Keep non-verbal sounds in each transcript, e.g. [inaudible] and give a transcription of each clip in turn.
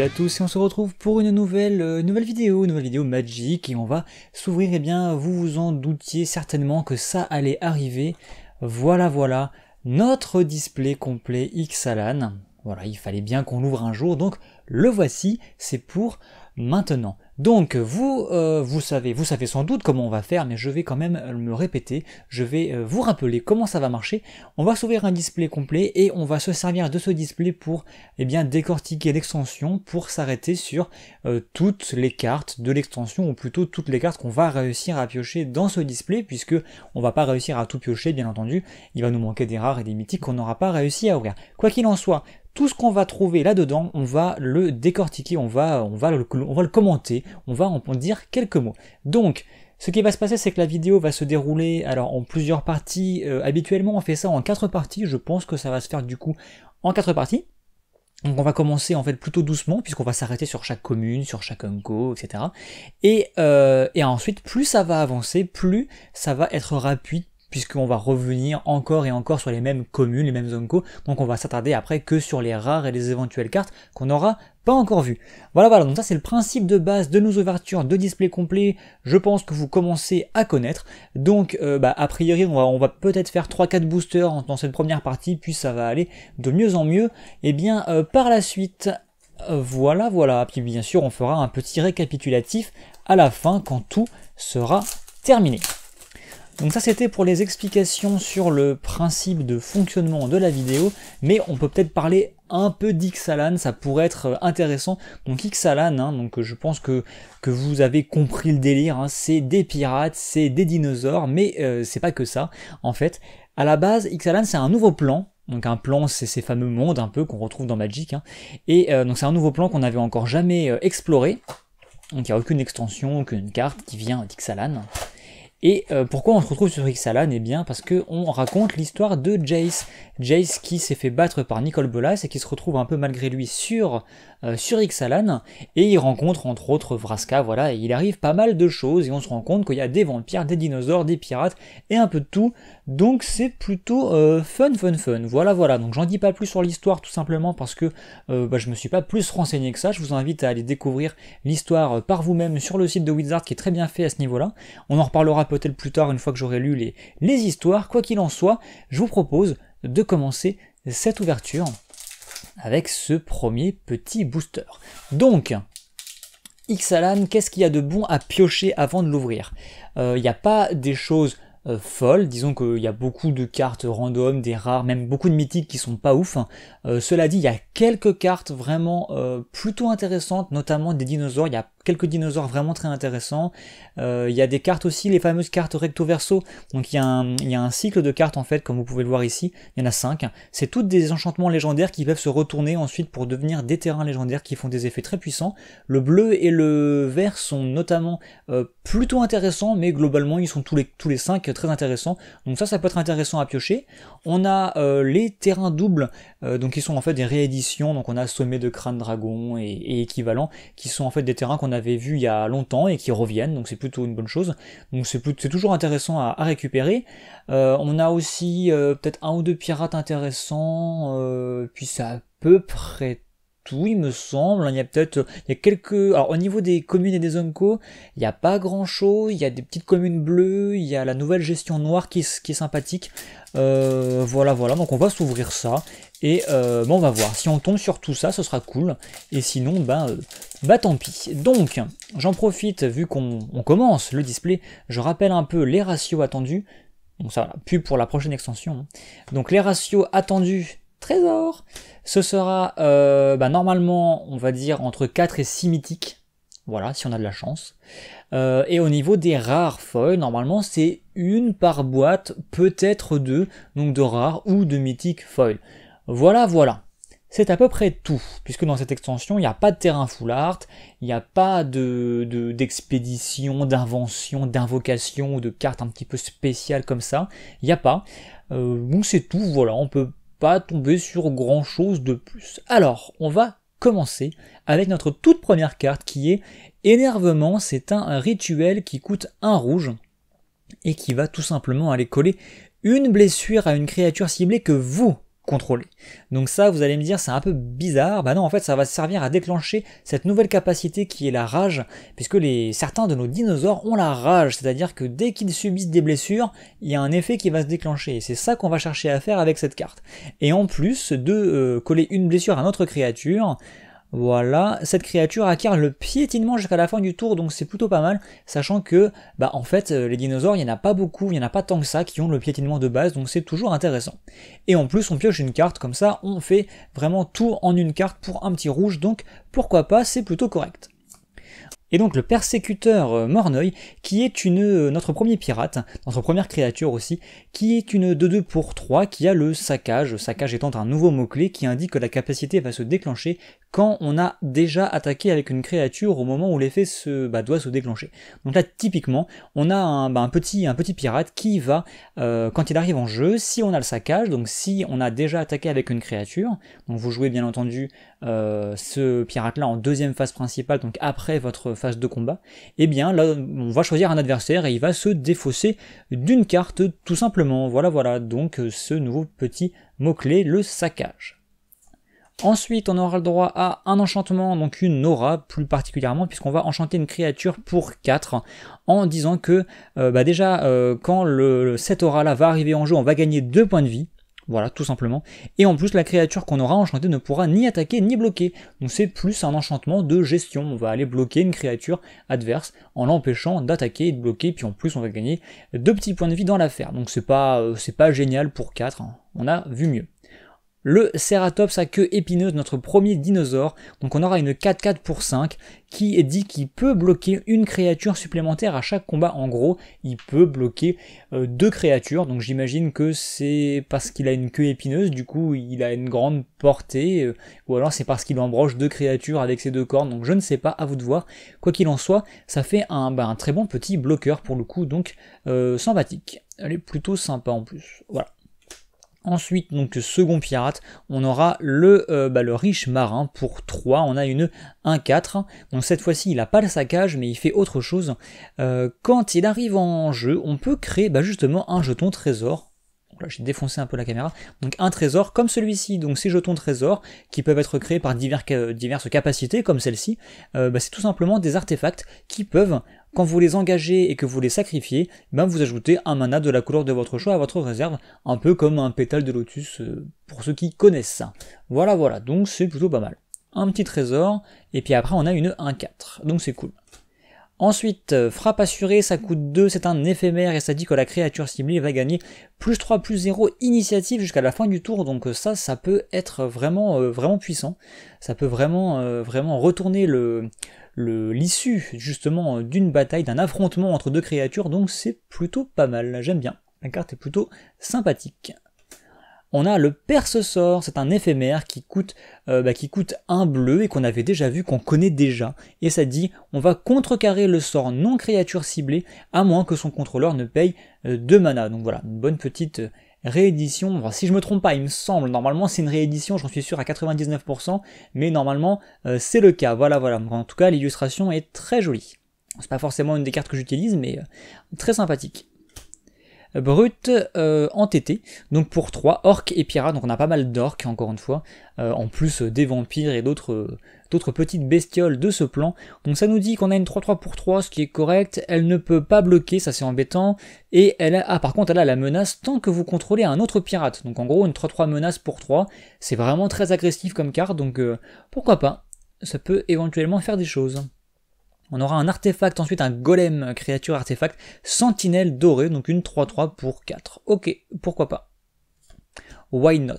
à tous et on se retrouve pour une nouvelle, euh, nouvelle vidéo, une nouvelle vidéo Magic et on va s'ouvrir, et eh bien vous vous en doutiez certainement que ça allait arriver. Voilà voilà, notre display complet Xalan. Voilà, il fallait bien qu'on l'ouvre un jour, donc le voici, c'est pour maintenant. Donc vous, euh, vous savez, vous savez sans doute comment on va faire, mais je vais quand même euh, me répéter. Je vais euh, vous rappeler comment ça va marcher. On va s'ouvrir un display complet et on va se servir de ce display pour eh bien décortiquer l'extension, pour s'arrêter sur toutes les cartes de l'extension, ou plutôt toutes les cartes qu'on va réussir à piocher dans ce display, puisque on va pas réussir à tout piocher, bien entendu. Il va nous manquer des rares et des mythiques qu'on n'aura pas réussi à ouvrir. Quoi qu'il en soit, tout ce qu'on va trouver là-dedans, on va le décortiquer, on va, on va, le, on va le commenter, on va en dire quelques mots. Donc, ce qui va se passer, c'est que la vidéo va se dérouler alors en plusieurs parties. Euh, habituellement, on fait ça en quatre parties. Je pense que ça va se faire du coup en quatre parties. Donc on va commencer en fait plutôt doucement puisqu'on va s'arrêter sur chaque commune, sur chaque unco, etc. Et, euh, et ensuite, plus ça va avancer, plus ça va être rapide, puisqu'on va revenir encore et encore sur les mêmes communes, les mêmes zones donc on va s'attarder après que sur les rares et les éventuelles cartes qu'on n'aura pas encore vues. Voilà, voilà, donc ça c'est le principe de base de nos ouvertures de display complet, je pense que vous commencez à connaître, donc euh, bah, a priori on va, peut-être faire 3-4 boosters dans cette première partie, puis ça va aller de mieux en mieux, et eh bien euh, par la suite... voilà, voilà, puis bien sûr on fera un petit récapitulatif à la fin quand tout sera terminé. Donc ça c'était pour les explications sur le principe de fonctionnement de la vidéo, mais on peut peut-être parler un peu d'Ixalan, ça pourrait être intéressant. Donc Ixalan, hein, donc je pense que, que vous avez compris le délire, hein, c'est des pirates, c'est des dinosaures, mais euh, c'est pas que ça en fait. À la base, Ixalan c'est un nouveau plan donc un plan, c'est ces fameux mondes un peu qu'on retrouve dans Magic. Hein. Et euh, donc c'est un nouveau plan qu'on n'avait encore jamais euh, exploré. Donc il n'y a aucune extension, aucune carte qui vient d'Ixalan. Et euh, pourquoi on se retrouve sur Xalan Eh bien parce qu'on raconte l'histoire de Jace. Jace qui s'est fait battre par Nicole Bolas et qui se retrouve un peu malgré lui sur, euh, sur Xalan. Et il rencontre entre autres Vraska, voilà, et il arrive pas mal de choses et on se rend compte qu'il y a des vampires, des dinosaures, des pirates et un peu de tout donc c'est plutôt euh, fun, fun, fun. Voilà, voilà. Donc j'en dis pas plus sur l'histoire tout simplement parce que euh, bah, je me suis pas plus renseigné que ça. Je vous invite à aller découvrir l'histoire euh, par vous-même sur le site de Wizard qui est très bien fait à ce niveau-là. On en reparlera peut-être plus tard une fois que j'aurai lu les, les histoires. Quoi qu'il en soit, je vous propose de commencer cette ouverture avec ce premier petit booster. Donc, Xalan, qu'est-ce qu'il y a de bon à piocher avant de l'ouvrir Il n'y a pas des choses euh, Disons qu'il y a beaucoup de cartes random, des rares, même beaucoup de mythiques qui sont pas ouf. Euh, cela dit, il y a quelques cartes vraiment euh, plutôt intéressantes, notamment des dinosaures. Il y a quelques dinosaures vraiment très intéressants. Euh, il y a des cartes aussi, les fameuses cartes recto-verso. Donc il y, a un, cycle de cartes en fait, comme vous pouvez le voir ici. Il y en a 5. C'est toutes des enchantements légendaires qui peuvent se retourner ensuite pour devenir des terrains légendaires qui font des effets très puissants. Le bleu et le vert sont notamment euh, plutôt intéressants, mais globalement ils sont tous les, tous les 5 très intéressants. Donc ça, ça peut être intéressant à piocher. On a euh, les terrains doubles, donc qui sont en fait des rééditions. Donc on a Sommet de Crâne Dragon et, équivalent, qui sont en fait des terrains qu'on a vu il y a longtemps et qui reviennent, donc c'est plutôt une bonne chose. Donc c'est, toujours intéressant à, récupérer. Euh, on a aussi euh, peut-être un ou deux pirates intéressants, euh, puis ça à peu près oui, il me semble. Hein. Il y a peut-être, euh, y a quelques. Alors au niveau des communes et des oncos, il n'y a pas grand-chose. Il y a des petites communes bleues. Il y a la nouvelle gestion noire qui, est sympathique. Euh, voilà, voilà. Donc on va s'ouvrir ça. Et euh, on va voir. Si on tombe sur tout ça, ce sera cool. Et sinon, bah, bah tant pis. Donc, j'en profite, vu qu'on commence le display, je rappelle un peu les ratios attendus. Donc ça, voilà, pour la prochaine extension. Hein. Donc les ratios attendus trésor. Ce sera euh, bah, normalement, on va dire, entre 4 et 6 mythiques. Voilà, si on a de la chance. Euh, et au niveau des rares foils, normalement c'est une par boîte, peut-être deux, donc de rares ou de mythiques foils, Voilà, voilà. C'est à peu près tout, puisque dans cette extension, il n'y a pas de terrain full art, il n'y a pas d'expédition, de, d'expédition, d'invention, d'invocation ou de carte un petit peu spéciale comme ça. Il n'y a pas. Euh, donc c'est tout, voilà, on peut pas tomber sur grand chose de plus. Alors, on va commencer avec notre toute première carte qui est Énervement, c'est un rituel qui coûte un rouge et qui va tout simplement aller coller une blessure à une créature ciblée que vous contrôler. Donc ça, vous allez me dire, c'est un peu bizarre. Bah non, en fait, ça va servir à déclencher cette nouvelle capacité qui est la rage, puisque les, certains de nos dinosaures ont la rage, c'est-à-dire que dès qu'ils subissent des blessures, il y a un effet qui va se déclencher. Et c'est ça qu'on va chercher à faire avec cette carte. Et en plus de euh, coller une blessure à notre créature, voilà, cette créature acquiert le piétinement jusqu'à la fin du tour, donc c'est plutôt pas mal, sachant que, bah en fait, euh, les dinosaures, il n'y en a pas beaucoup, il n'y en a pas tant que ça qui ont le piétinement de base, donc c'est toujours intéressant. Et en plus, on pioche une carte, comme ça, on fait vraiment tout en une carte pour un petit rouge, donc pourquoi pas, c'est plutôt correct. Et donc le persécuteur euh, Morneuil, qui est une, euh, notre premier pirate, notre première créature aussi, qui est une 2-2 pour 3, qui a le saccage, saccage étant un nouveau mot-clé qui indique que la capacité va se déclencher quand on a déjà attaqué avec une créature au moment où l'effet se, bah, doit se déclencher. Donc là, typiquement, on a un, bah, petit, un petit pirate qui va, euh, quand il arrive en jeu, si on a le saccage, donc si on a déjà attaqué avec une créature, donc vous jouez bien entendu euh, ce pirate-là en deuxième phase principale, donc après votre phase de combat, eh bien là, on va choisir un adversaire et il va se défausser d'une carte, tout simplement. Voilà, voilà, donc ce nouveau petit mot-clé, le saccage. Ensuite, on aura le droit à un enchantement, donc une aura plus particulièrement, puisqu'on va enchanter une créature pour 4 en disant que euh, bah, déjà, euh, quand le, cette aura-là va arriver en jeu, on va gagner 2 points de vie. Voilà, tout simplement. Et en plus, la créature qu'on aura enchantée ne pourra ni attaquer ni bloquer. Donc c'est plus un enchantement de gestion. On va aller bloquer une créature adverse en l'empêchant d'attaquer et de bloquer. Puis en plus, on va gagner deux petits points de vie dans l'affaire. Donc c'est pas, euh, pas génial pour 4. Hein. On a vu mieux. Le Ceratops à queue épineuse, notre premier dinosaure, donc on aura une 4-4 pour 5, qui dit qu'il peut bloquer une créature supplémentaire à chaque combat. En gros, il peut bloquer euh, deux créatures, donc j'imagine que c'est parce qu'il a une queue épineuse, du coup il a une grande portée, euh, ou alors c'est parce qu'il embroche deux créatures avec ses deux cornes, donc je ne sais pas, à vous de voir. Quoi qu'il en soit, ça fait un, bah, un, très bon petit bloqueur pour le coup, donc euh, sympathique. Elle est plutôt sympa en plus, voilà. Ensuite, donc second pirate, on aura le, euh, bah, le riche marin pour 3. On a une 1-4. Donc cette fois-ci, il n'a pas le saccage, mais il fait autre chose. Euh, quand il arrive en jeu, on peut créer bah, justement un jeton trésor Là, j'ai défoncé un peu la caméra. Donc un trésor comme celui-ci, donc ces jetons de trésors qui peuvent être créés par diverses capacités comme celle-ci, euh, bah, c'est tout simplement des artefacts qui peuvent, quand vous les engagez et que vous les sacrifiez, bah, vous ajoutez un mana de la couleur de votre choix à votre réserve, un peu comme un pétale de lotus euh, pour ceux qui connaissent ça. Voilà, voilà, donc c'est plutôt pas mal. Un petit trésor, et puis après on a une 1-4, donc c'est cool. Ensuite, euh, frappe assurée, ça coûte 2, c'est un éphémère et ça dit que la créature ciblée va gagner plus 3 plus 0 initiative jusqu'à la fin du tour, donc euh, ça, ça peut être vraiment, euh, vraiment puissant. Ça peut vraiment, vraiment retourner le l'issue justement d'une bataille, d'un affrontement entre deux créatures, donc c'est plutôt pas mal, j'aime bien. La carte est plutôt sympathique on a le perce-sort, c'est un éphémère qui coûte, euh, bah, qui coûte un bleu et qu'on avait déjà vu, qu'on connaît déjà. Et ça dit, on va contrecarrer le sort non créature ciblée, à moins que son contrôleur ne paye 2 euh, deux mana. Donc voilà, une bonne petite euh, réédition. si je me trompe pas, il me semble, normalement c'est une réédition, j'en suis sûr à 99%, mais normalement c'est le cas. Voilà, voilà. En tout cas, l'illustration est très jolie. C'est pas forcément une des cartes que j'utilise, mais très sympathique brut euh, entêté, donc pour 3, orques et pirates, donc on a pas mal d'orques encore une fois, euh, en plus euh, des vampires et d'autres petites bestioles de ce plan. Donc ça nous dit qu'on a une 3-3 pour 3, ce qui est correct, elle ne peut pas bloquer, ça c'est embêtant, et elle a, ah, par contre elle a la menace tant que vous contrôlez un autre pirate, donc en gros une 3-3 menace pour 3, c'est vraiment très agressif comme carte, donc pourquoi pas, ça peut éventuellement faire des choses. On aura un artefact, ensuite un golem, euh, créature artefact, sentinelle dorée, donc une 3-3 pour 4. Ok, pourquoi pas. Why not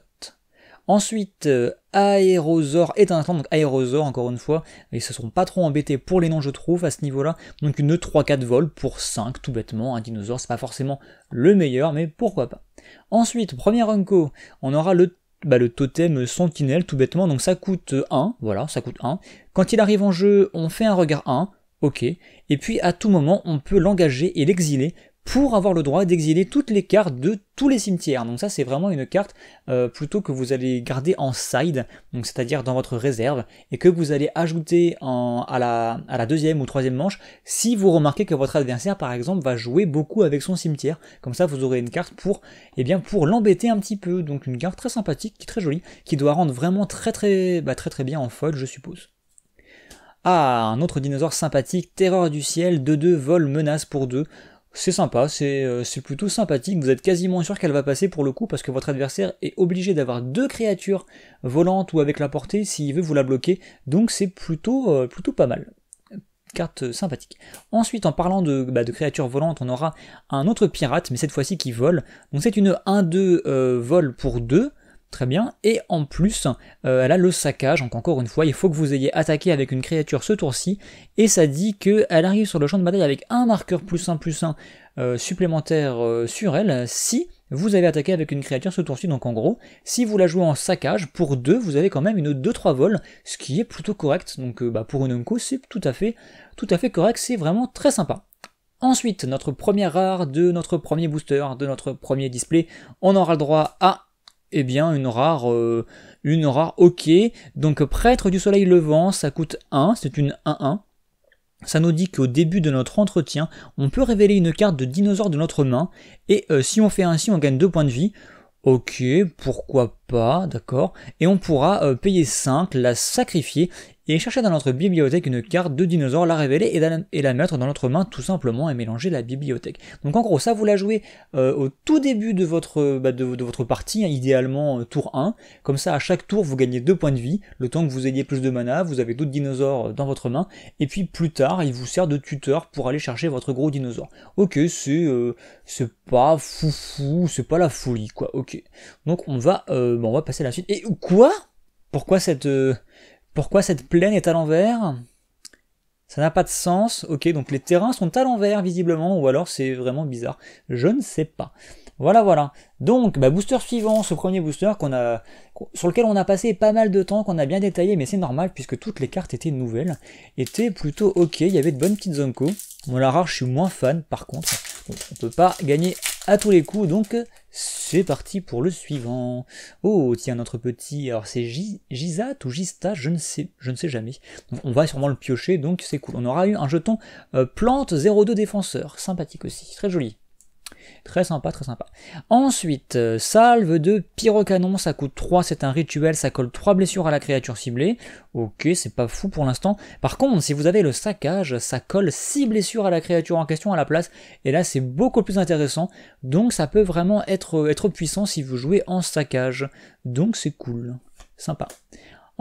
Ensuite, euh, aérosor est un instant, donc aérosaure encore une fois, ils se sont pas trop embêtés pour les noms, je trouve, à ce niveau-là. Donc une 3-4 vol pour 5, tout bêtement, un dinosaure, c'est pas forcément le meilleur, mais pourquoi pas. Ensuite, premier Unco, on aura le bah, le totem sentinelle tout bêtement, donc ça coûte 1, voilà, ça coûte 1. Quand il arrive en jeu, on fait un regard 1, Ok. Et puis à tout moment, on peut l'engager et l'exiler pour avoir le droit d'exiler toutes les cartes de tous les cimetières. Donc ça c'est vraiment une carte euh, plutôt que vous allez garder en side, donc c'est-à-dire dans votre réserve, et que vous allez ajouter en, à, la, à la deuxième ou troisième manche si vous remarquez que votre adversaire par exemple va jouer beaucoup avec son cimetière. Comme ça vous aurez une carte pour eh bien pour l'embêter un petit peu. Donc une carte très sympathique, qui est très jolie, qui doit rendre vraiment très très bah, très très bien en folle je suppose. Ah, un autre dinosaure sympathique, Terreur du ciel, 2-2, vol, menace pour 2. C'est sympa, euh, c'est plutôt sympathique, vous êtes quasiment sûr qu'elle va passer pour le coup parce que votre adversaire est obligé d'avoir deux créatures volantes ou avec la portée s'il veut vous la bloquer, donc c'est plutôt, euh, plutôt pas mal carte sympathique. Ensuite, en parlant de, bah, de, créatures volantes, on aura un autre pirate, mais cette fois-ci qui vole. Donc c'est une 1-2 euh, vol pour 2. Très bien. Et en plus, euh, elle a le saccage. Donc encore une fois, il faut que vous ayez attaqué avec une créature ce tour-ci. Et ça dit qu'elle arrive sur le champ de bataille avec un marqueur plus 1 plus 1 euh, supplémentaire euh, sur elle si vous avez attaqué avec une créature ce tour-ci. Donc en gros, si vous la jouez en saccage, pour 2, vous avez quand même une 2-3 vols, ce qui est plutôt correct. Donc bah, pour une unko c'est tout à fait, tout à fait correct. C'est vraiment très sympa. Ensuite, notre première rare de notre premier booster, de notre premier display, on aura le droit à eh bien une rare euh, une rare ok donc prêtre du soleil levant ça coûte 1 c'est une 1-1 ça nous dit qu'au début de notre entretien on peut révéler une carte de dinosaure de notre main et euh, si on fait ainsi on gagne 2 points de vie ok pourquoi pas, d'accord, et on pourra euh, payer 5, la sacrifier et chercher dans notre bibliothèque une carte de dinosaure, la révéler et la, mettre dans notre main tout simplement et mélanger la bibliothèque. Donc en gros ça vous la jouez euh, au tout début de votre, bah, de, votre partie, hein, idéalement euh, tour 1, comme ça à chaque tour vous gagnez 2 points de vie, le temps que vous ayez plus de mana, vous avez d'autres dinosaures dans votre main, et puis plus tard il vous sert de tuteur pour aller chercher votre gros dinosaure. Ok, c'est c'est pas foufou, c'est pas la folie quoi, ok. Donc on va bon, on va passer à la suite. Et quoi Pourquoi cette, euh, pourquoi cette plaine est à l'envers ça n'a pas de sens. Ok, donc les terrains sont à l'envers visiblement, ou alors c'est vraiment bizarre. Je ne sais pas. Voilà, voilà. Donc, bah, booster suivant, ce premier booster qu'on a, sur lequel on a passé pas mal de temps, qu'on a bien détaillé, mais c'est normal puisque toutes les cartes étaient nouvelles, étaient plutôt ok. Il y avait de bonnes petites Zonko. Moi, la rare, je suis moins fan par contre on ne peut pas gagner à tous les coups, donc c'est parti pour le suivant. Oh, tiens, notre petit... Alors c'est Gisat ou Gista, je ne sais, je ne sais jamais. on va sûrement le piocher, donc c'est cool. On aura eu un jeton euh, plante 02 défenseur, sympathique aussi, très joli. Très sympa, très sympa. Ensuite, euh, salve de pyrocanon, ça coûte 3, c'est un rituel, ça colle 3 blessures à la créature ciblée. Ok, c'est pas fou pour l'instant. Par contre, si vous avez le saccage, ça colle 6 blessures à la créature en question à la place. Et là, c'est beaucoup plus intéressant. Donc ça peut vraiment être, euh, être puissant si vous jouez en saccage. Donc c'est cool. Sympa.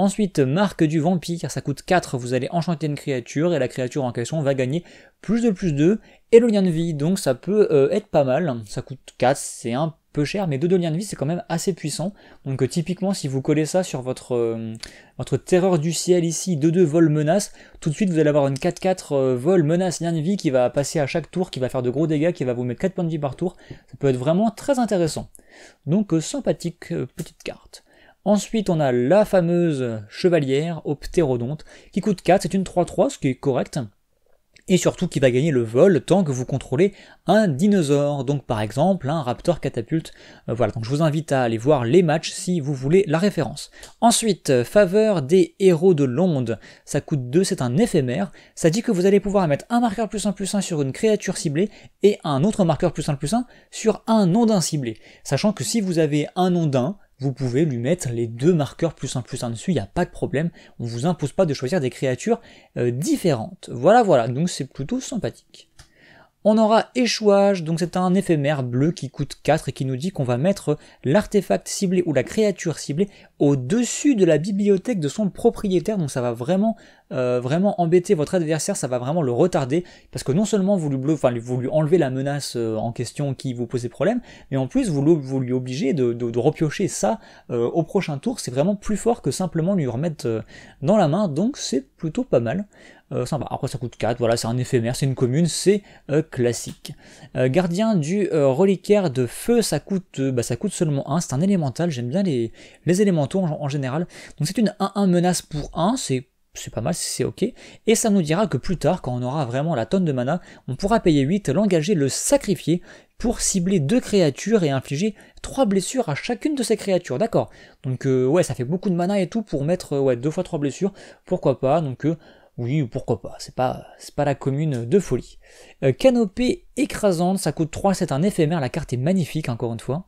Ensuite, marque du vampire, ça coûte 4, vous allez enchanter une créature et la créature en question va gagner plus de plus 2 et le lien de vie, donc ça peut euh, être pas mal, ça coûte 4, c'est un peu cher, mais 2 de lien de vie c'est quand même assez puissant, donc euh, typiquement si vous collez ça sur votre, euh, votre terreur du ciel ici, 2-2 vol menace, tout de suite vous allez avoir une 4-4 vol menace lien de vie qui va passer à chaque tour, qui va faire de gros dégâts, qui va vous mettre 4 points de vie par tour, ça peut être vraiment très intéressant. Donc sympathique petite carte. Ensuite, on a la fameuse chevalière au qui coûte 4, c'est une 3-3, ce qui est correct. Et surtout qui va gagner le vol tant que vous contrôlez un dinosaure, donc par exemple un raptor catapulte. Euh, voilà, donc je vous invite à aller voir les matchs si vous voulez la référence. Ensuite, euh, faveur des héros de l'onde, ça coûte 2, c'est un éphémère, ça dit que vous allez pouvoir mettre un marqueur plus 1 plus 1 sur une créature ciblée et un autre marqueur plus 1 plus 1 sur un ondain ciblé. Sachant que si vous avez un ondain, vous pouvez lui mettre les deux marqueurs plus un plus un dessus, il n'y a pas de problème, on ne vous impose pas de choisir des créatures euh, différentes. Voilà, voilà, donc c'est plutôt sympathique. On aura échouage, donc c'est un éphémère bleu qui coûte 4 et qui nous dit qu'on va mettre l'artefact ciblé ou la créature ciblée au-dessus de la bibliothèque de son propriétaire, donc ça va vraiment euh, vraiment embêter votre adversaire, ça va vraiment le retarder, parce que non seulement vous lui, enfin, vous lui enlevez la menace euh, en question qui vous posait problème, mais en plus vous, vous lui obligez de, de, repiocher ça euh, au prochain tour, c'est vraiment plus fort que simplement lui remettre dans la main, donc c'est plutôt pas mal. Euh, sympa. Après ça coûte 4, voilà, c'est un éphémère, c'est une commune, c'est classique. gardien du reliquaire de feu, ça coûte, bah, ça coûte seulement 1, c'est un élémental, j'aime bien les, les élémentaux en général. Donc c'est une 1-1 menace pour 1, c'est c'est pas mal c'est ok, et ça nous dira que plus tard, quand on aura vraiment la tonne de mana, on pourra payer 8, l'engager, le sacrifier pour cibler deux créatures et infliger trois blessures à chacune de ces créatures, d'accord Donc euh, ouais, ça fait beaucoup de mana et tout pour mettre 2 euh, ouais, deux fois trois blessures, pourquoi pas, donc... Euh, oui, pourquoi pas, c'est pas, pas la commune de folie. canopée écrasante, ça coûte 3, c'est un éphémère, la carte est magnifique encore une fois.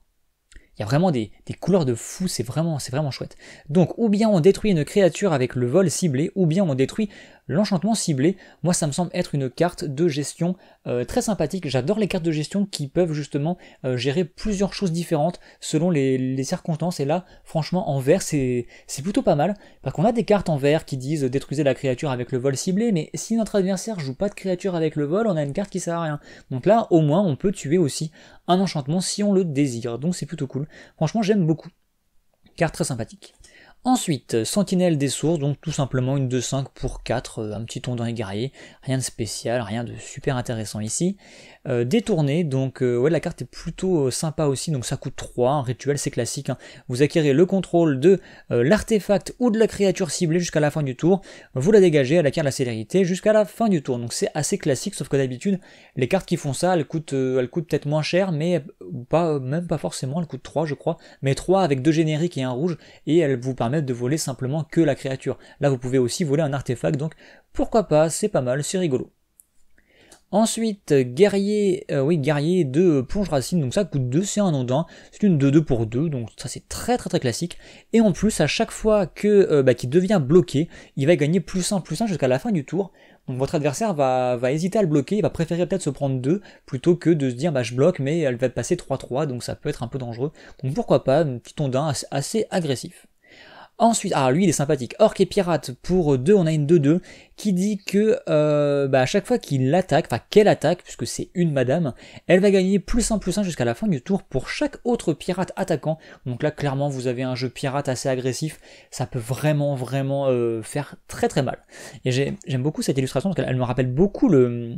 Il y a vraiment des, couleurs de fou, c'est vraiment, c'est vraiment chouette. Donc ou bien on détruit une créature avec le vol ciblé, ou bien on détruit L'enchantement ciblé, moi ça me semble être une carte de gestion euh, très sympathique. J'adore les cartes de gestion qui peuvent justement euh, gérer plusieurs choses différentes selon les, circonstances. Et là, franchement, en vert, c'est plutôt pas mal. Parce qu'on a des cartes en vert qui disent détruisez la créature avec le vol ciblé, mais si notre adversaire joue pas de créature avec le vol, on a une carte qui sert à rien. Donc là, au moins, on peut tuer aussi un enchantement si on le désire. Donc c'est plutôt cool. Franchement, j'aime beaucoup. Carte très sympathique. Ensuite, Sentinelle des sources, donc tout simplement une 2-5 pour 4, euh, un petit ton dans les guerriers, rien de spécial, rien de super intéressant ici. Euh, détourné, donc euh, ouais, la carte est plutôt euh, sympa aussi, donc ça coûte 3, un rituel c'est classique. Hein. Vous acquérez le contrôle de l'artefact ou de la créature ciblée jusqu'à la fin du tour, vous la dégagez, elle acquiert la célérité jusqu'à la fin du tour, donc c'est assez classique, sauf que d'habitude, les cartes qui font ça, elles coûtent, elles coûtent peut-être moins cher, mais pas, même pas forcément, elles coûtent 3 je crois, mais 3 avec 2 génériques et un rouge, et elles vous permettent de voler simplement que la créature. Là, vous pouvez aussi voler un artefact, donc pourquoi pas, c'est pas mal, c'est rigolo. Ensuite, guerrier, euh, oui, guerrier de plonge racine, donc ça coûte 2, c'est un ondin, c'est une 2-2 pour 2, donc ça c'est très très très classique. Et en plus, à chaque fois que euh, bah, qu'il devient bloqué, il va gagner plus 1, plus 1 jusqu'à la fin du tour. Donc votre adversaire va, va hésiter à le bloquer, il va préférer peut-être se prendre 2 plutôt que de se dire bah je bloque mais elle va passer 3-3, donc ça peut être un peu dangereux. Donc pourquoi pas, un petit ondin assez agressif. Ensuite, ah lui il est sympathique, Orc et Pirate pour 2, on a une 2-2 qui dit que euh, bah, à chaque fois qu'il attaque, enfin qu'elle attaque, puisque c'est une madame, elle va gagner plus 1 plus 1 jusqu'à la fin du tour pour chaque autre pirate attaquant. Donc là clairement vous avez un jeu pirate assez agressif, ça peut vraiment vraiment euh, faire très très mal. Et j'aime beaucoup cette illustration parce qu'elle me rappelle beaucoup le,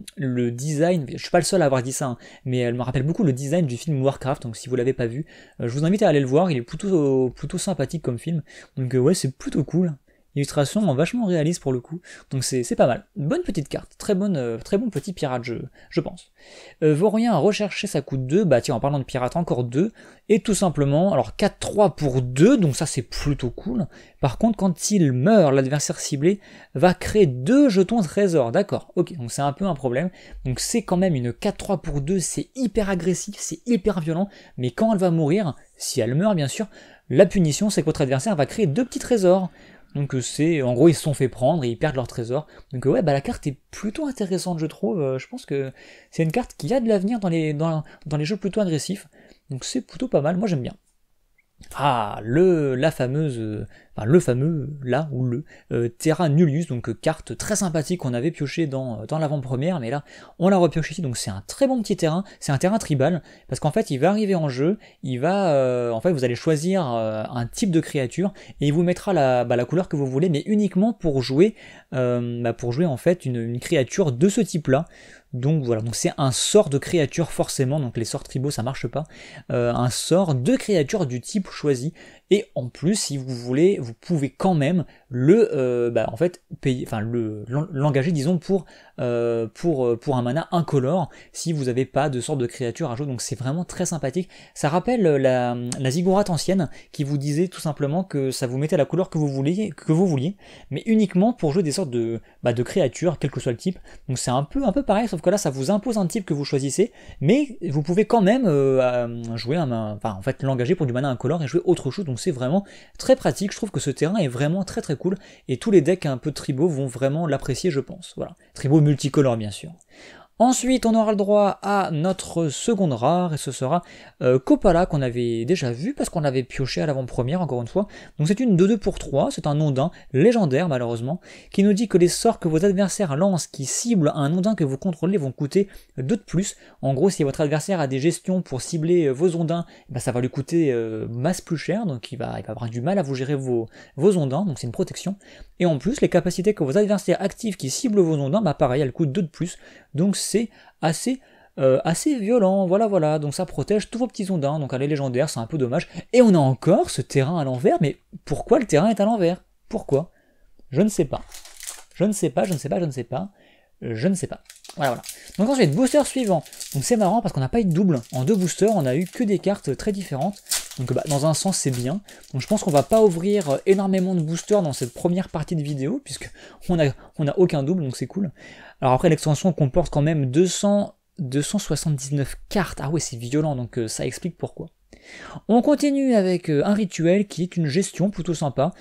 design, je suis pas le seul à avoir dit ça, hein, mais elle me rappelle beaucoup le design du film Warcraft, donc si vous l'avez pas vu, euh, je vous invite à aller le voir, il est plutôt, plutôt sympathique comme film ouais, c'est plutôt cool. Illustration vachement réaliste pour le coup, donc c'est pas mal. Bonne petite carte, très, bonne, euh, très bon petit pirate, je, je pense. Euh, Vaurien à rechercher, ça coûte 2, bah tiens, en parlant de pirate, encore 2, et tout simplement, alors 4-3 pour 2, donc ça c'est plutôt cool. Par contre, quand il meurt, l'adversaire ciblé va créer 2 jetons trésor, d'accord, ok, donc c'est un peu un problème. Donc c'est quand même une 4-3 pour 2, c'est hyper agressif, c'est hyper violent, mais quand elle va mourir, si elle meurt bien sûr, la punition, c'est que votre adversaire va créer deux petits trésors. Donc euh, c'est, en gros, ils se sont fait prendre et ils perdent leur trésor. Donc euh, ouais, bah la carte est plutôt intéressante, je trouve. Euh, je pense que c'est une carte qui a de l'avenir dans les, dans les jeux plutôt agressifs. Donc c'est plutôt pas mal. Moi j'aime bien. Ah, le, la fameuse, euh, le fameux, là, ou le, euh, Terra Nullius, donc euh, carte très sympathique qu'on avait pioché dans, l'avant-première, mais là, on la repioché ici, donc c'est un très bon petit terrain, c'est un terrain tribal, parce qu'en fait, il va arriver en jeu, il va, en fait, vous allez choisir un type de créature, et il vous mettra la, bah, la couleur que vous voulez, mais uniquement pour jouer, bah, pour jouer, en fait, une créature de ce type-là, donc voilà, donc c'est un sort de créature forcément, donc les sorts tribaux ça marche pas, euh, un sort de créature du type choisi et en plus, si vous voulez, vous pouvez quand même le, euh, bah, en fait, payer, enfin le l'engager, disons pour euh, pour euh, pour un mana incolore si vous n'avez pas de sorte de créature à jouer. Donc c'est vraiment très sympathique. Ça rappelle la, la ancienne qui vous disait tout simplement que ça vous mettait la couleur que vous vouliez, que vous vouliez, mais uniquement pour jouer des sortes de bah, de créatures, quel que soit le type. Donc c'est un peu un peu pareil, sauf que là ça vous impose un type que vous choisissez, mais vous pouvez quand même jouer un, enfin en fait l'engager pour du mana incolore et jouer autre chose c'est vraiment très pratique. Je trouve que ce terrain est vraiment très très cool et tous les decks un peu tribaux vont vraiment l'apprécier, je pense. Voilà, tribaux multicolores bien sûr. Ensuite, on aura le droit à notre seconde rare, et ce sera euh, qu'on avait déjà vu, parce qu'on l'avait pioché à l'avant-première, encore une fois. Donc c'est une 2-2 pour 3, c'est un ondin légendaire, malheureusement, qui nous dit que les sorts que vos adversaires lancent qui ciblent un ondin que vous contrôlez vont coûter 2 de plus. En gros, si votre adversaire a des gestions pour cibler euh, vos ondins, eh ben, ça va lui coûter euh, masse plus cher, donc il va, avoir du mal à vous gérer vos, vos ondins, donc c'est une protection. Et en plus, les capacités que vos adversaires activent qui ciblent vos ondins, bah pareil, elles coûtent 2 de plus, donc assez euh, assez violent, voilà voilà, donc ça protège tous vos petits ondins, donc elle est légendaire, c'est un peu dommage. Et on a encore ce terrain à l'envers, mais pourquoi le terrain est à l'envers Pourquoi Je ne sais pas. Je ne sais pas, je ne sais pas, je ne sais pas, je ne sais pas. Voilà voilà. Donc ensuite, booster suivant. Donc c'est marrant parce qu'on n'a pas eu de double. En deux boosters, on a eu que des cartes très différentes. Donc bah, dans un sens c'est bien. Donc je pense qu'on va pas ouvrir euh, énormément de boosters dans cette première partie de vidéo puisque on a, on a aucun double donc c'est cool. Alors après l'extension comporte quand même 200, 279 cartes. Ah ouais c'est violent donc euh, ça explique pourquoi. On continue avec euh, un rituel qui est une gestion plutôt sympa,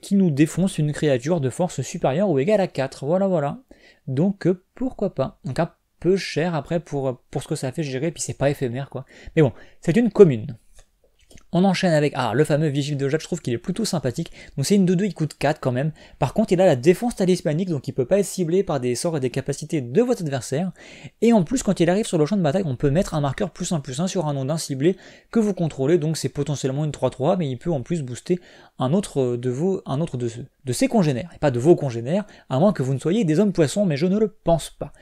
qui nous défonce une créature de force supérieure ou égale à 4. Voilà, voilà. Donc pourquoi pas. Donc un peu cher après pour, pour ce que ça fait gérer, puis c'est pas éphémère quoi. Mais bon, c'est une commune. On enchaîne avec ah, le fameux Vigile de Jacques. je trouve qu'il est plutôt sympathique. Donc c'est une 2-2, il coûte 4 quand même. Par contre, il a la défense talismanique, donc il peut pas être ciblé par des sorts et des capacités de votre adversaire. Et en plus, quand il arrive sur le champ de bataille, on peut mettre un marqueur plus 1 plus 1 sur un d'un ciblé que vous contrôlez, donc c'est potentiellement une 3-3, mais il peut en plus booster un autre de vos, un autre de, de ses congénères, et pas de vos congénères, à moins que vous ne soyez des hommes poissons, mais je ne le pense pas.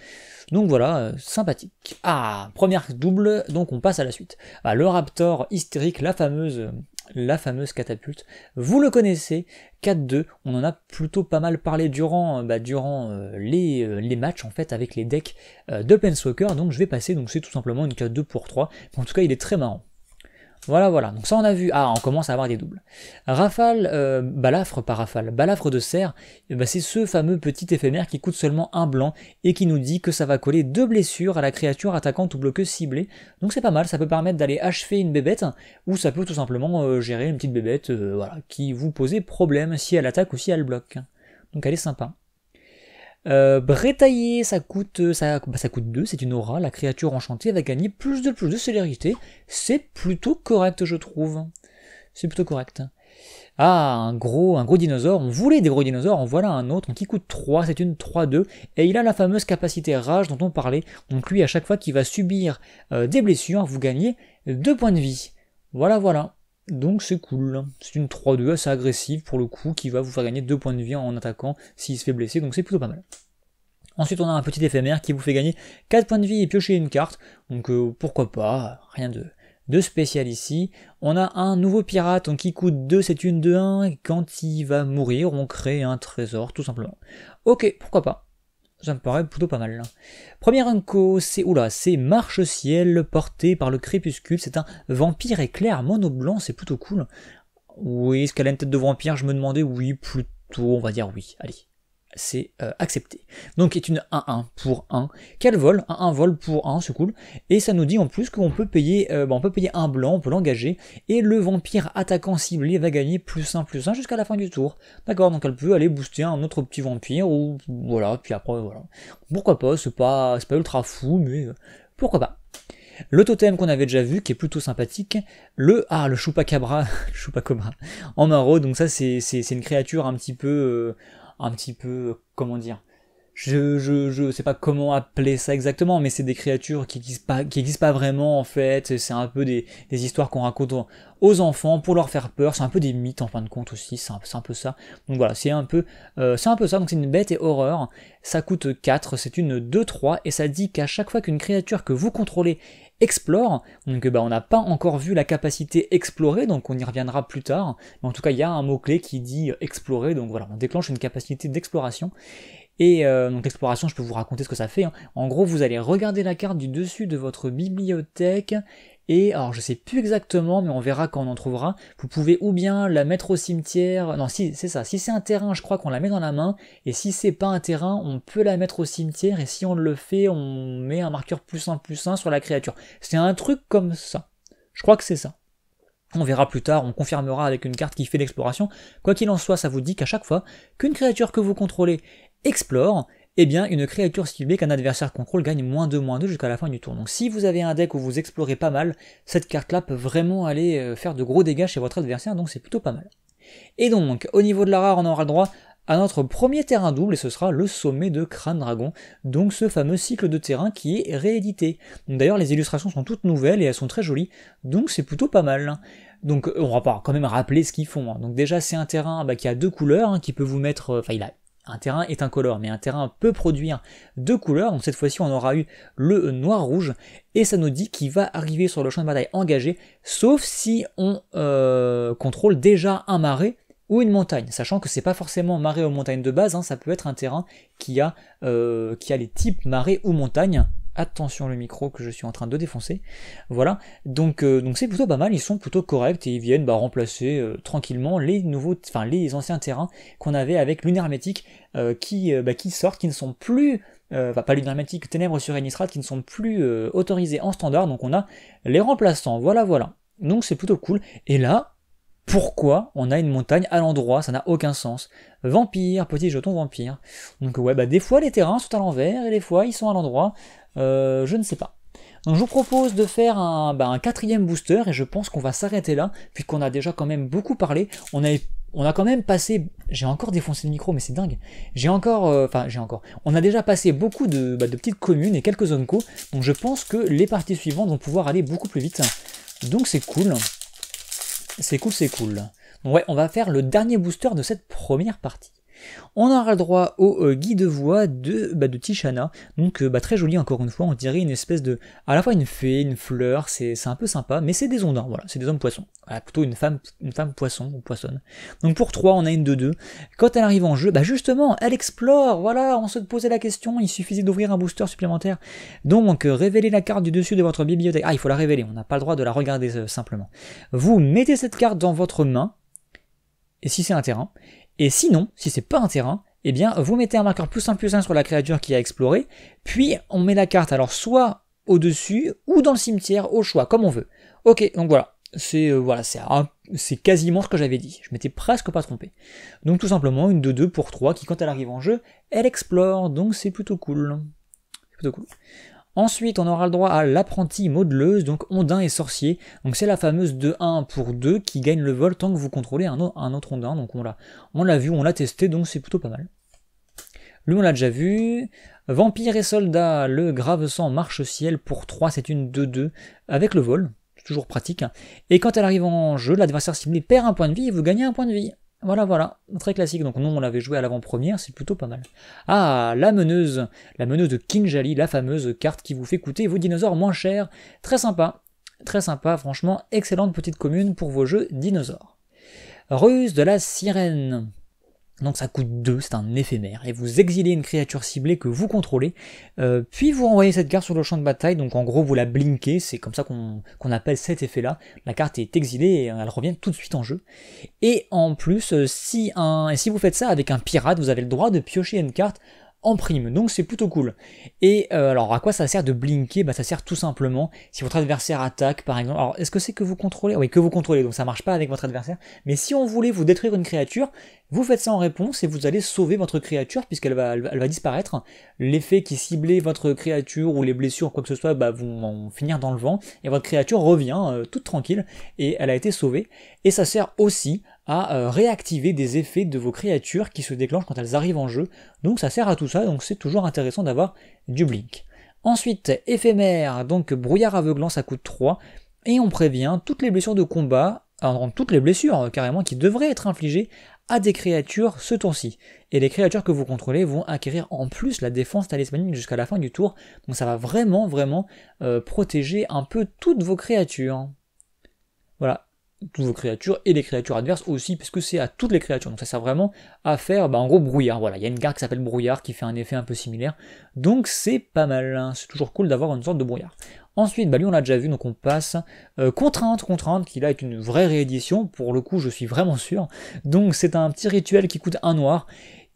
Donc voilà, euh, sympathique. Ah, première double, donc on passe à la suite. Ah, le Raptor hystérique, la fameuse, euh, la fameuse catapulte. Vous le connaissez, 4-2, on en a plutôt pas mal parlé durant, euh, bah, durant les, les, matchs en fait avec les decks de Walker, donc je vais passer, donc c'est tout simplement une 4-2 pour 3. En tout cas, il est très marrant. Voilà, voilà. Donc ça, on a vu. Ah, on commence à avoir des doubles. Rafale, euh, balafre par rafale, balafre de serre, eh ben, c'est ce fameux petit éphémère qui coûte seulement un blanc et qui nous dit que ça va coller deux blessures à la créature attaquante ou bloqueuse ciblée. Donc c'est pas mal, ça peut permettre d'aller achever une bébête ou ça peut tout simplement euh, gérer une petite bébête euh, voilà, qui vous posait problème si elle attaque ou si elle bloque. Donc elle est sympa. Euh, euh, ça coûte, bah, ça, coûte 2, c'est une aura, la créature enchantée va gagner plus de plus de célérité. C'est plutôt correct, je trouve. C'est plutôt correct. Ah, un gros, un gros dinosaure, on voulait des gros dinosaures, en voilà un autre, qui coûte 3, c'est une 3-2, et il a la fameuse capacité rage dont on parlait, donc lui à chaque fois qu'il va subir euh, des blessures, vous gagnez 2 points de vie. Voilà, voilà. Donc c'est cool. C'est une 3-2 assez agressive pour le coup qui va vous faire gagner 2 points de vie en attaquant s'il se fait blesser, donc c'est plutôt pas mal. Ensuite on a un petit éphémère qui vous fait gagner 4 points de vie et piocher une carte, donc euh, pourquoi pas, rien de, de spécial ici. On a un nouveau pirate qui coûte 2, c'est une 2-1, quand il va mourir on crée un trésor tout simplement. Ok, pourquoi pas. Ça me paraît plutôt pas mal. Première unco c'est oula, c'est Marche ciel porté par le crépuscule. C'est un vampire éclair mono blanc, c'est plutôt cool. Oui, est-ce qu'elle a une tête de vampire Je me demandais. Oui, plutôt, on va dire oui. Allez c'est euh, accepté. Donc est une 1-1 pour 1. Quel vol 1-1 vol pour 1, c'est cool. Et ça nous dit en plus qu'on peut payer euh, bah, on peut payer un blanc, on peut l'engager, et le vampire attaquant ciblé va gagner plus 1 plus 1 jusqu'à la fin du tour. D'accord, donc elle peut aller booster un autre petit vampire, ou voilà, puis après voilà. Pourquoi pas, c'est pas, pas ultra fou, mais euh, pourquoi pas. Le totem qu'on avait déjà vu, qui est plutôt sympathique, le ah le chupacabra, [laughs] chupacabra en maro, donc ça c'est une créature un petit peu un petit peu, euh, comment dire, je, je, je sais pas comment appeler ça exactement, mais c'est des créatures qui existent pas, qui pas vraiment en fait. C'est un peu des, histoires qu'on raconte aux, enfants pour leur faire peur. C'est un peu des mythes en fin de compte aussi. C'est un, peu ça. Donc voilà, c'est un peu, euh, c'est un peu ça. Donc c'est une bête et horreur. Ça coûte 4, c'est une 2-3 et ça dit qu'à chaque fois qu'une créature que vous contrôlez explore. Donc euh, bah, on n'a pas encore vu la capacité explorer, donc on y reviendra plus tard. Mais en tout cas, il y a un mot-clé qui dit euh, explorer, donc voilà, on déclenche une capacité d'exploration. Et euh, donc exploration, je peux vous raconter ce que ça fait. Hein. En gros, vous allez regarder la carte du dessus de votre bibliothèque et alors je sais plus exactement, mais on verra quand on en trouvera. Vous pouvez ou bien la mettre au cimetière. Non, si c'est ça. Si c'est un terrain, je crois qu'on la met dans la main. Et si c'est pas un terrain, on peut la mettre au cimetière. Et si on le fait, on met un marqueur plus 1 plus 1 sur la créature. C'est un truc comme ça. Je crois que c'est ça. On verra plus tard, on confirmera avec une carte qui fait l'exploration. Quoi qu'il en soit, ça vous dit qu'à chaque fois qu'une créature que vous contrôlez explore, eh bien une créature ciblée qu'un adversaire contrôle gagne moins 2 moins 2 jusqu'à la fin du tour. Donc si vous avez un deck où vous explorez pas mal, cette carte-là peut vraiment aller euh, faire de gros dégâts chez votre adversaire, donc c'est plutôt pas mal. Et donc, au niveau de la rare, on aura le droit à notre premier terrain double et ce sera le sommet de Crâne Dragon, donc ce fameux cycle de terrain qui est réédité. D'ailleurs les illustrations sont toutes nouvelles et elles sont très jolies, donc c'est plutôt pas mal. Donc on va quand même rappeler ce qu'ils font. Hein. Donc déjà c'est un terrain bah, qui a deux couleurs, hein, qui peut vous mettre, euh, enfin il a un terrain est incolore, mais un terrain peut produire deux couleurs. cette fois-ci, on aura eu le noir-rouge, et ça nous dit qu'il va arriver sur le champ de bataille engagé, sauf si on euh, contrôle déjà un marais ou une montagne, sachant que c'est pas forcément marais ou montagne de base, hein, ça peut être un terrain qui a, euh, qui a les types marais ou montagne, attention le micro que je suis en train de défoncer. Voilà, donc euh, donc c'est plutôt pas mal, ils sont plutôt corrects et ils viennent bah, remplacer euh, tranquillement les nouveaux, enfin les anciens terrains qu'on avait avec Lunarmétique euh, qui, bah, qui sortent, qui ne sont plus, enfin pas hermétique Ténèbres sur Enisrad, qui ne sont plus autorisés en standard, donc on a les remplaçants, voilà voilà. Donc c'est plutôt cool. Et là, pourquoi on a une montagne à l'endroit, ça n'a aucun sens. Vampire, petit jeton vampire. Donc ouais, bah, des fois les terrains sont à l'envers et des fois ils sont à l'endroit. Euh, je ne sais pas. Donc je vous propose de faire bah, un, quatrième booster et je pense qu'on va s'arrêter là puisqu'on a déjà quand même beaucoup parlé. On a, on a quand même passé, j'ai encore défoncé le micro mais c'est dingue, j'ai encore, euh, enfin j'ai encore, on a déjà passé beaucoup de, bah, de petites communes et quelques zones co, donc je pense que les parties suivantes vont pouvoir aller beaucoup plus vite. Donc c'est cool, c'est cool, c'est cool. Donc ouais, on va faire le dernier booster de cette première partie. On aura le droit au euh, guide de voix de, bah, de Tishana, donc euh, bah, très joli encore une fois, on dirait une espèce de, à la fois une fée, une fleur, c'est un peu sympa, mais c'est des ondins, voilà, c'est des hommes poissons, plutôt une femme, une femme poisson ou poissonne. Donc pour 3, on a une de 2. Quand elle arrive en jeu, bah justement, elle explore, voilà, on se posait la question, il suffisait d'ouvrir un booster supplémentaire. Donc euh, révélez la carte du dessus de votre bibliothèque, ah il faut la révéler, on n'a pas le droit de la regarder simplement. Vous mettez cette carte dans votre main, et si c'est un terrain, et sinon, si c'est pas un terrain, eh bien, vous mettez un marqueur plus 1 plus 1 sur la créature qui a exploré, puis on met la carte, alors soit au-dessus ou dans le cimetière, au choix, comme on veut. Ok, donc voilà, c'est euh, voilà, c'est quasiment ce que j'avais dit. Je m'étais presque pas trompé. Donc tout simplement une de 2 pour 3 qui quand elle arrive en jeu, elle explore, donc c'est plutôt cool. C'est plutôt cool. Ensuite, on aura le droit à l'apprenti modeleuse, donc ondin et sorcier. Donc c'est la fameuse 2-1 pour 2 qui gagne le vol tant que vous contrôlez un, autre ondin. Donc on l'a, on l'a vu, on l'a testé, donc c'est plutôt pas mal. Lui, on l'a déjà vu. Vampire et soldat, le grave sang marche-ciel pour 3, c'est une 2-2 avec le vol. Toujours pratique. Hein. Et quand elle arrive en jeu, l'adversaire ciblé perd un point de vie et vous gagnez un point de vie. Voilà, voilà, très classique. Donc nous, on l'avait joué à l'avant-première, c'est plutôt pas mal. Ah, la meneuse, la meneuse de King la fameuse carte qui vous fait coûter vos dinosaures moins cher. Très sympa, très sympa, franchement, excellente petite commune pour vos jeux dinosaures. Ruse de la sirène donc ça coûte 2, c'est un éphémère, et vous exilez une créature ciblée que vous contrôlez, euh, puis vous renvoyez cette carte sur le champ de bataille, donc en gros vous la blinkez, c'est comme ça qu'on appelle cet effet-là, la carte est exilée et elle revient tout de suite en jeu. Et en plus, euh, si, un, si vous faites ça avec un pirate, vous avez le droit de piocher une carte en prime, donc c'est plutôt cool. Et euh, alors à quoi ça sert de blinker bah, Ça sert tout simplement si votre adversaire attaque par exemple. Alors est-ce que c'est que vous contrôlez Oui, que vous contrôlez, donc ça marche pas avec votre adversaire. Mais si on voulait vous détruire une créature, vous faites ça en réponse et vous allez sauver votre créature puisqu'elle va, elle, va disparaître. L'effet qui ciblait votre créature ou les blessures, quoi que ce soit, bah, vont finir dans le vent et votre créature revient euh, toute tranquille et elle a été sauvée. Et ça sert aussi à euh, réactiver des effets de vos créatures qui se déclenchent quand elles arrivent en jeu. Donc ça sert à tout ça, donc c'est toujours intéressant d'avoir du blink. Ensuite, éphémère, donc brouillard aveuglant, ça coûte 3, et on prévient toutes les blessures de combat, toutes les blessures euh, carrément qui devraient être infligées à des créatures ce tour-ci. Et les créatures que vous contrôlez vont acquérir en plus la défense talismanique jusqu'à la fin du tour, donc ça va vraiment vraiment euh, protéger un peu toutes vos créatures. Voilà, toutes vos créatures et les créatures adverses aussi, parce que c'est à toutes les créatures. Donc ça sert vraiment à faire, bah, en gros, brouillard. Voilà, il y a une carte qui s'appelle brouillard qui fait un effet un peu similaire. Donc c'est pas mal, hein. c'est toujours cool d'avoir une sorte de brouillard. Ensuite, bah lui on l'a déjà vu, donc on passe. Euh, contrainte, contrainte, qui là est une vraie réédition, pour le coup je suis vraiment sûr. Donc c'est un petit rituel qui coûte un noir.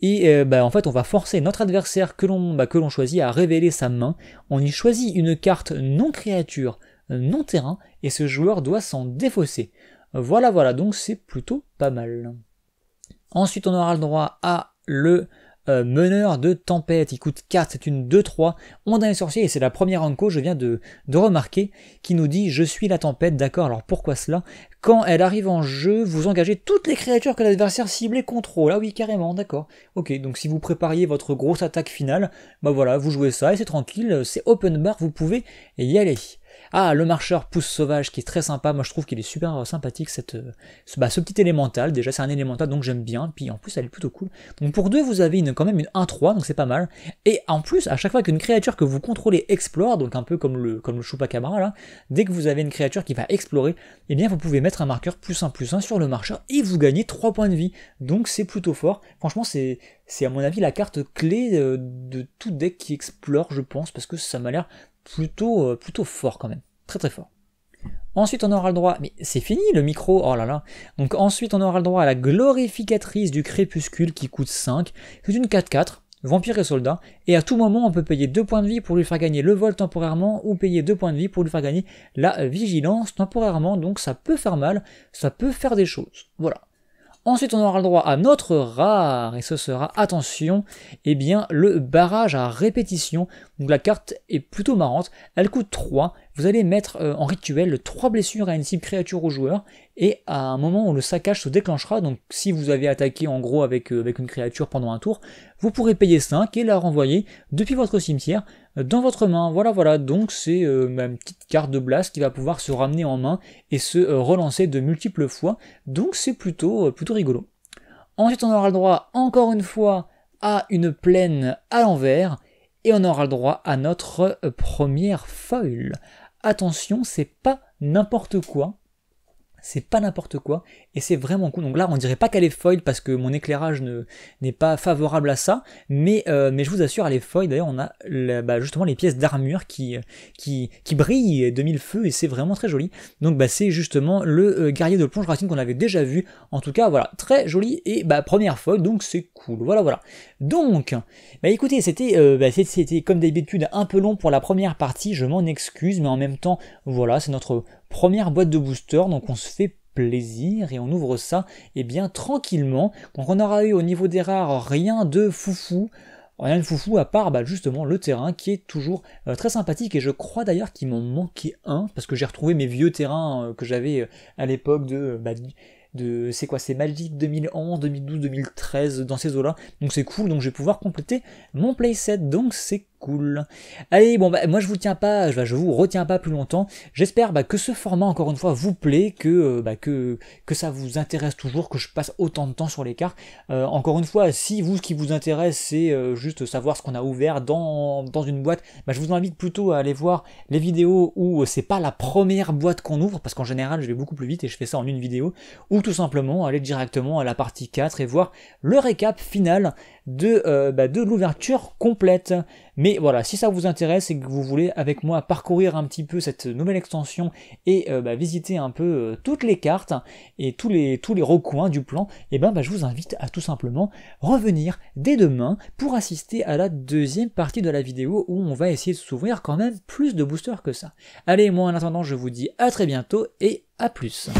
Et euh, bah, en fait, on va forcer notre adversaire bah, que l'on choisit à révéler sa main. On y choisit une carte non créature non terrain et ce joueur doit s'en défausser. Voilà, voilà, donc c'est plutôt pas mal. Ensuite, on aura le droit à le euh, meneur de tempête. Il coûte 4, c'est une 2-3. On a un sorcier, et c'est la première enco, je viens de, de, remarquer, qui nous dit Je suis la tempête, d'accord, alors pourquoi cela Quand elle arrive en jeu, vous engagez toutes les créatures que l'adversaire et contrôle. Ah oui, carrément, d'accord. Ok, donc si vous prépariez votre grosse attaque finale, bah voilà, vous jouez ça et c'est tranquille, c'est open bar, vous pouvez y aller. Ah, le marcheur pousse sauvage qui est très sympa. Moi, je trouve qu'il est super euh, sympathique cette, euh, ce, bah, ce petit élémental. Déjà, c'est un élémental donc j'aime bien. Puis en plus, elle est plutôt cool. Donc pour deux, vous avez une, quand même une 1-3, donc c'est pas mal. Et en plus, à chaque fois qu'une créature que vous contrôlez explore, donc un peu comme le, comme le Chupacabra là, dès que vous avez une créature qui va explorer, eh bien vous pouvez mettre un marqueur plus 1 plus 1 sur le marcheur et vous gagnez 3 points de vie. Donc c'est plutôt fort. Franchement, c'est c'est à mon avis la carte clé euh, de tout deck qui explore, je pense, parce que ça m'a l'air plutôt, euh, plutôt fort quand même. Très très fort. Ensuite, on aura le droit, mais c'est fini le micro, oh là là. Donc ensuite, on aura le droit à la glorificatrice du crépuscule qui coûte 5. C'est une 4-4, vampire et soldat, et à tout moment, on peut payer 2 points de vie pour lui faire gagner le vol temporairement, ou payer 2 points de vie pour lui faire gagner la vigilance temporairement, donc ça peut faire mal, ça peut faire des choses. Voilà. Ensuite, on aura le droit à notre rare, et ce sera, attention, eh bien, le barrage à répétition. Donc la carte est plutôt marrante, elle coûte 3, vous allez mettre euh, en rituel 3 blessures à une cible créature au joueur, et à un moment où le saccage se déclenchera, donc si vous avez attaqué en gros avec, euh, avec une créature pendant un tour, vous pourrez payer 5 et la renvoyer depuis votre cimetière dans votre main. Voilà, voilà, donc c'est euh, ma petite carte de blast qui va pouvoir se ramener en main et se euh, relancer de multiples fois. Donc c'est plutôt, euh, plutôt rigolo. Ensuite, on aura le droit, encore une fois, à une plaine à l'envers. Et on aura le droit à notre première feuille. Attention, c'est pas n'importe quoi c'est pas n'importe quoi et c'est vraiment cool. Donc là, on dirait pas qu'elle est foil parce que mon éclairage n'est pas favorable à ça, mais, euh, mais je vous assure, elle est foil. D'ailleurs, on a bah, justement les pièces d'armure qui, qui, brillent de mille feux et c'est vraiment très joli. Donc bah, c'est justement le euh, guerrier de plonge racine qu'on avait déjà vu. En tout cas, voilà, très joli et bah, première fois, donc c'est cool. Voilà, voilà. Donc, bah, écoutez, c'était euh, bah, c'était comme d'habitude un peu long pour la première partie, je m'en excuse, mais en même temps, voilà, c'est notre Première boîte de booster, donc on se fait plaisir et on ouvre ça et eh bien tranquillement. Donc on aura eu au niveau des rares rien de foufou. Rien de foufou à part bah, justement le terrain qui est toujours euh, très sympathique et je crois d'ailleurs qu'il m'en manquait un parce que j'ai retrouvé mes vieux terrains euh, que j'avais euh, à l'époque de, bah, de c'est quoi c'est Magic 2011, 2012, 2013 dans ces eaux là donc c'est cool donc je vais pouvoir compléter mon playset donc c'est Allez, bon, bah, moi je vous tiens pas, je, vous retiens pas plus longtemps. J'espère bah, que ce format, encore une fois, vous plaît, que, euh, bah, que, que ça vous intéresse toujours, que je passe autant de temps sur les cartes. Euh, encore une fois, si vous, ce qui vous intéresse, c'est euh, juste savoir ce qu'on a ouvert dans, une boîte, bah, je vous invite plutôt à aller voir les vidéos où c'est pas la première boîte qu'on ouvre, parce qu'en général, je vais beaucoup plus vite et je fais ça en une vidéo, ou tout simplement aller directement à la partie 4 et voir le récap final de, de l'ouverture complète. Mais voilà, si ça vous intéresse et que vous voulez avec moi parcourir un petit peu cette nouvelle extension et euh, bah, visiter un peu euh, toutes les cartes et tous les, recoins du plan, et eh ben bah, je vous invite à tout simplement revenir dès demain pour assister à la deuxième partie de la vidéo où on va essayer de s'ouvrir quand même plus de boosters que ça. Allez, moi en attendant, je vous dis à très bientôt et à plus.